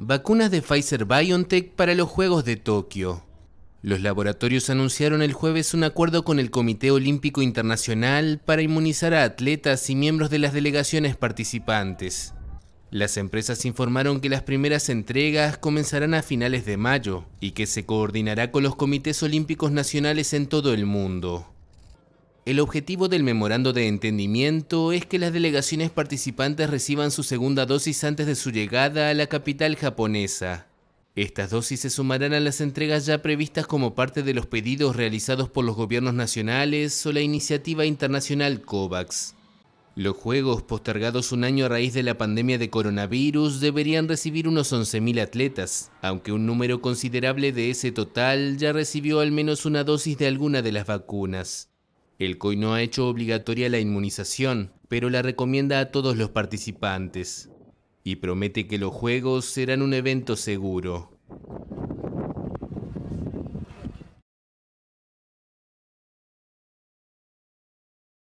Vacunas de Pfizer BioNTech para los Juegos de Tokio. Los laboratorios anunciaron el jueves un acuerdo con el Comité Olímpico Internacional para inmunizar a atletas y miembros de las delegaciones participantes. Las empresas informaron que las primeras entregas comenzarán a finales de mayo y que se coordinará con los comités olímpicos nacionales en todo el mundo. El objetivo del memorando de entendimiento es que las delegaciones participantes reciban su segunda dosis antes de su llegada a la capital japonesa. Estas dosis se sumarán a las entregas ya previstas como parte de los pedidos realizados por los gobiernos nacionales o la iniciativa internacional COVAX. Los juegos postergados un año a raíz de la pandemia de coronavirus deberían recibir unos 11.000 atletas, aunque un número considerable de ese total ya recibió al menos una dosis de alguna de las vacunas. El COI no ha hecho obligatoria la inmunización, pero la recomienda a todos los participantes y promete que los juegos serán un evento seguro.